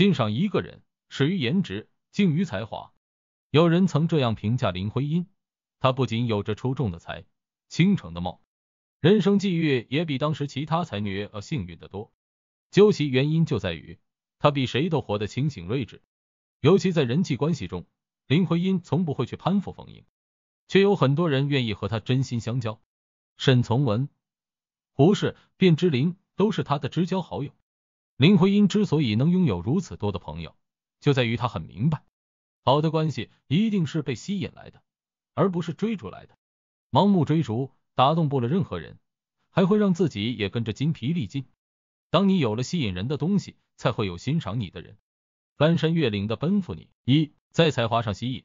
欣赏一个人，始于颜值，敬于才华。有人曾这样评价林徽因，她不仅有着出众的才，倾城的貌，人生际遇也比当时其他才女要幸运得多。究其原因，就在于她比谁都活得清醒睿智。尤其在人际关系中，林徽因从不会去攀附冯莹，却有很多人愿意和她真心相交。沈从文、胡适、卞之琳都是她的知交好友。林徽因之所以能拥有如此多的朋友，就在于她很明白，好的关系一定是被吸引来的，而不是追逐来的。盲目追逐打动不了任何人，还会让自己也跟着筋疲力尽。当你有了吸引人的东西，才会有欣赏你的人，翻山越岭的奔赴你。一在才华上吸引，《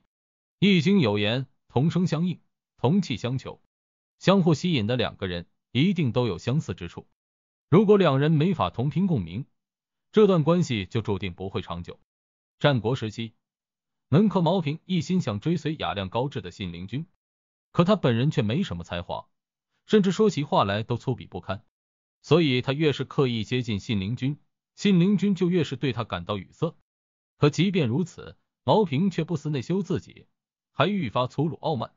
易经》有言：“同声相应，同气相求。”相互吸引的两个人一定都有相似之处。如果两人没法同频共鸣，这段关系就注定不会长久。战国时期，门客毛平一心想追随雅量高致的信陵君，可他本人却没什么才华，甚至说起话来都粗鄙不堪。所以，他越是刻意接近信陵君，信陵君就越是对他感到语塞。可即便如此，毛平却不思内修自己，还愈发粗鲁傲慢。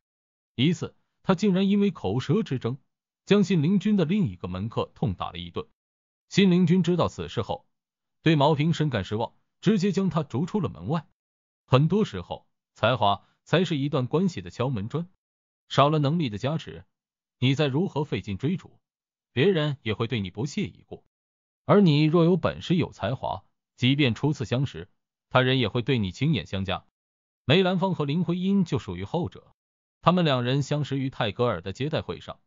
一次，他竟然因为口舌之争，将信陵君的另一个门客痛打了一顿。信陵君知道此事后，对毛平深感失望，直接将他逐出了门外。很多时候，才华才是一段关系的敲门砖。少了能力的加持，你再如何费劲追逐，别人也会对你不屑一顾。而你若有本事有才华，即便初次相识，他人也会对你亲眼相加。梅兰芳和林徽因就属于后者。他们两人相识于泰戈尔的接待会上，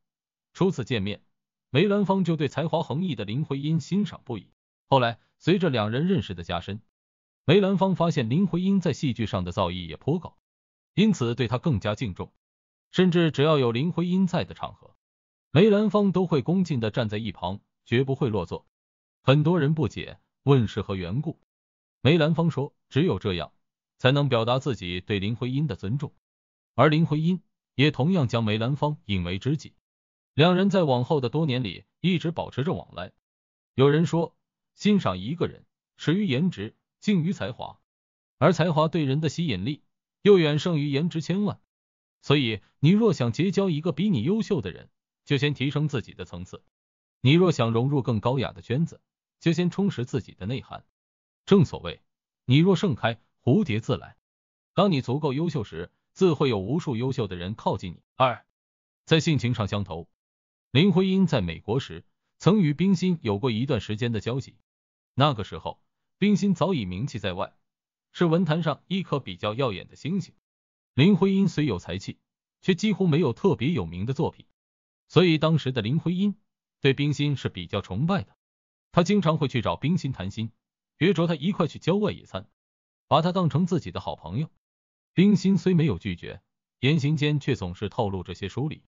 初次见面，梅兰芳就对才华横溢的林徽因欣赏不已。后来，随着两人认识的加深，梅兰芳发现林徽因在戏剧上的造诣也颇高，因此对她更加敬重。甚至只要有林徽因在的场合，梅兰芳都会恭敬的站在一旁，绝不会落座。很多人不解，问是何缘故。梅兰芳说：“只有这样，才能表达自己对林徽因的尊重。”而林徽因也同样将梅兰芳引为知己。两人在往后的多年里一直保持着往来。有人说。欣赏一个人，始于颜值，敬于才华，而才华对人的吸引力又远胜于颜值千万。所以，你若想结交一个比你优秀的人，就先提升自己的层次；你若想融入更高雅的圈子，就先充实自己的内涵。正所谓，你若盛开，蝴蝶自来。当你足够优秀时，自会有无数优秀的人靠近你。二，在性情上相投。林徽因在美国时，曾与冰心有过一段时间的交集。那个时候，冰心早已名气在外，是文坛上一颗比较耀眼的星星。林徽因虽有才气，却几乎没有特别有名的作品，所以当时的林徽因对冰心是比较崇拜的。他经常会去找冰心谈心，约着他一块去郊外野餐，把他当成自己的好朋友。冰心虽没有拒绝，言行间却总是透露这些书里。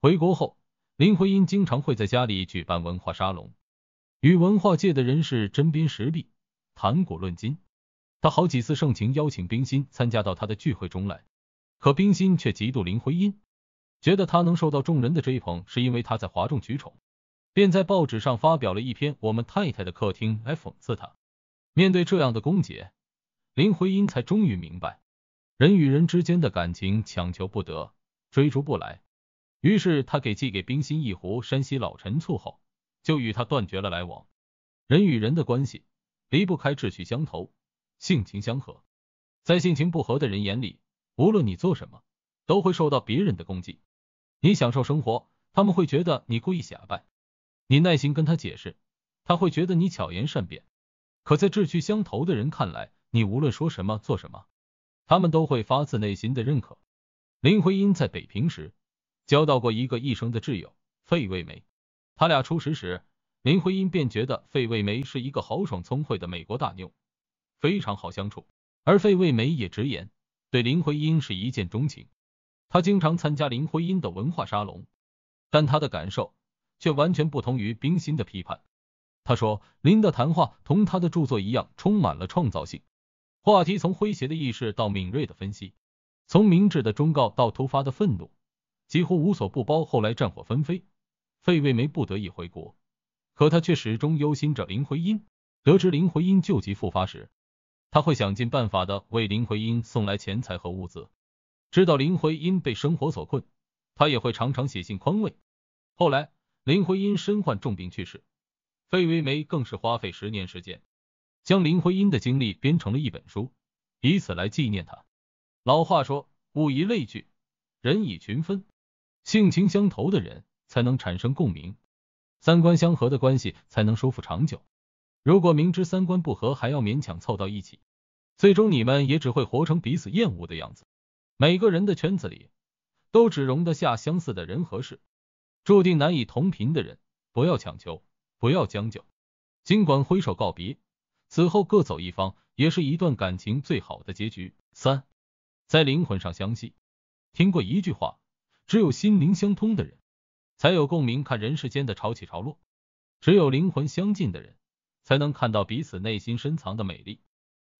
回国后，林徽因经常会在家里举办文化沙龙。与文化界的人士针砭时弊、谈古论今，他好几次盛情邀请冰心参加到他的聚会中来，可冰心却嫉妒林徽因，觉得他能受到众人的追捧是因为他在哗众取宠，便在报纸上发表了一篇《我们太太的客厅》来讽刺他。面对这样的攻击，林徽因才终于明白，人与人之间的感情强求不得、追逐不来。于是他给寄给冰心一壶山西老陈醋后。就与他断绝了来往。人与人的关系离不开志趣相投、性情相合。在性情不合的人眼里，无论你做什么，都会受到别人的攻击。你享受生活，他们会觉得你故意显摆；你耐心跟他解释，他会觉得你巧言善辩。可在志趣相投的人看来，你无论说什么、做什么，他们都会发自内心的认可。林徽因在北平时交到过一个一生的挚友费慰梅。他俩初识时，林徽因便觉得费慰梅是一个豪爽聪慧的美国大妞，非常好相处。而费慰梅也直言对林徽因是一见钟情。她经常参加林徽因的文化沙龙，但她的感受却完全不同于冰心的批判。她说林的谈话同她的著作一样充满了创造性，话题从诙谐的意识到敏锐的分析，从明智的忠告到突发的愤怒，几乎无所不包。后来战火纷飞。费慰梅不得已回国，可她却始终忧心着林徽因。得知林徽因旧疾复发时，她会想尽办法的为林徽因送来钱财和物资。知道林徽因被生活所困，她也会常常写信宽慰。后来，林徽因身患重病去世，费慰梅更是花费十年时间，将林徽因的经历编成了一本书，以此来纪念他。老话说，物以类聚，人以群分，性情相投的人。才能产生共鸣，三观相合的关系才能舒服长久。如果明知三观不合还要勉强凑到一起，最终你们也只会活成彼此厌恶的样子。每个人的圈子里，都只容得下相似的人和事，注定难以同频的人，不要强求，不要将就，尽管挥手告别，此后各走一方，也是一段感情最好的结局。三，在灵魂上相惜。听过一句话，只有心灵相通的人。才有共鸣。看人世间的潮起潮落，只有灵魂相近的人，才能看到彼此内心深藏的美丽。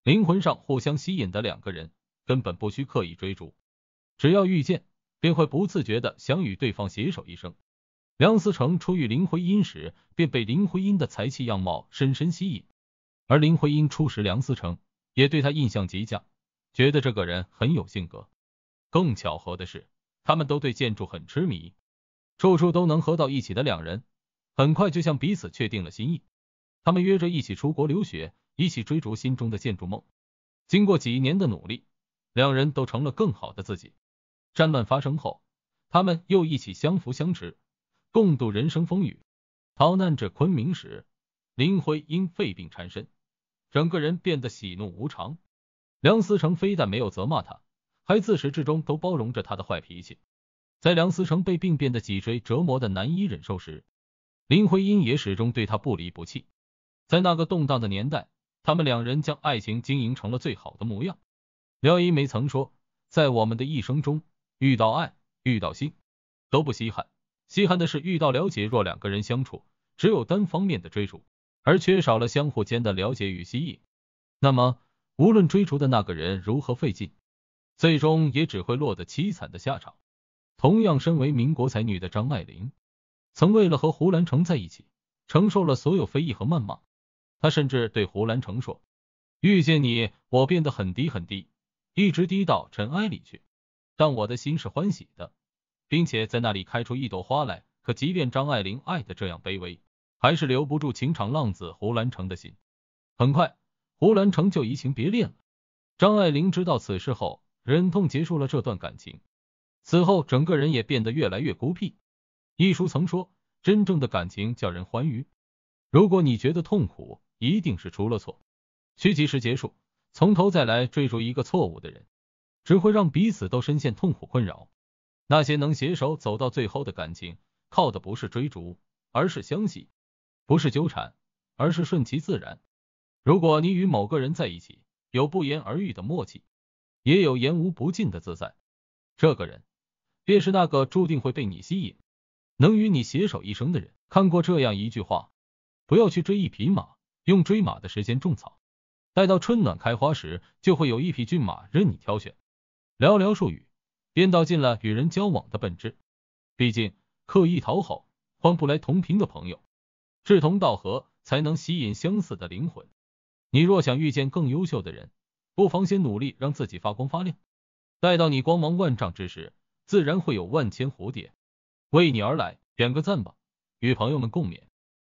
灵魂上互相吸引的两个人，根本不需刻意追逐，只要遇见，便会不自觉地想与对方携手一生。梁思成初遇林徽因时，便被林徽因的才气样貌深深吸引，而林徽因初识梁思成，也对他印象极佳，觉得这个人很有性格。更巧合的是，他们都对建筑很痴迷。处处都能合到一起的两人，很快就向彼此确定了心意。他们约着一起出国留学，一起追逐心中的建筑梦。经过几年的努力，两人都成了更好的自己。战乱发生后，他们又一起相扶相持，共度人生风雨。逃难至昆明时，林辉因肺病缠身，整个人变得喜怒无常。梁思成非但没有责骂他，还自始至终都包容着他的坏脾气。在梁思成被病变的脊椎折磨的难以忍受时，林徽因也始终对他不离不弃。在那个动荡的年代，他们两人将爱情经营成了最好的模样。廖一梅曾说：“在我们的一生中，遇到爱、遇到心都不稀罕，稀罕的是遇到了解。若两个人相处只有单方面的追逐，而缺少了相互间的了解与吸引，那么无论追逐的那个人如何费劲，最终也只会落得凄惨的下场。”同样身为民国才女的张爱玲，曾为了和胡兰成在一起，承受了所有非议和谩骂。她甚至对胡兰成说：“遇见你，我变得很低很低，一直低到尘埃里去，但我的心是欢喜的，并且在那里开出一朵花来。”可即便张爱玲爱的这样卑微，还是留不住情场浪子胡兰成的心。很快，胡兰成就移情别恋了。张爱玲知道此事后，忍痛结束了这段感情。此后，整个人也变得越来越孤僻。一舒曾说：“真正的感情叫人欢愉。如果你觉得痛苦，一定是出了错，需及时结束，从头再来。追逐一个错误的人，只会让彼此都深陷痛苦困扰。那些能携手走到最后的感情，靠的不是追逐，而是相信；不是纠缠，而是顺其自然。如果你与某个人在一起，有不言而喻的默契，也有言无不尽的自在，这个人。”便是那个注定会被你吸引，能与你携手一生的人。看过这样一句话：不要去追一匹马，用追马的时间种草，待到春暖开花时，就会有一匹骏马任你挑选。寥寥数语，便道尽了与人交往的本质。毕竟，刻意讨好换不来同频的朋友，志同道合才能吸引相似的灵魂。你若想遇见更优秀的人，不妨先努力让自己发光发亮，待到你光芒万丈之时。自然会有万千蝴蝶为你而来，点个赞吧，与朋友们共勉。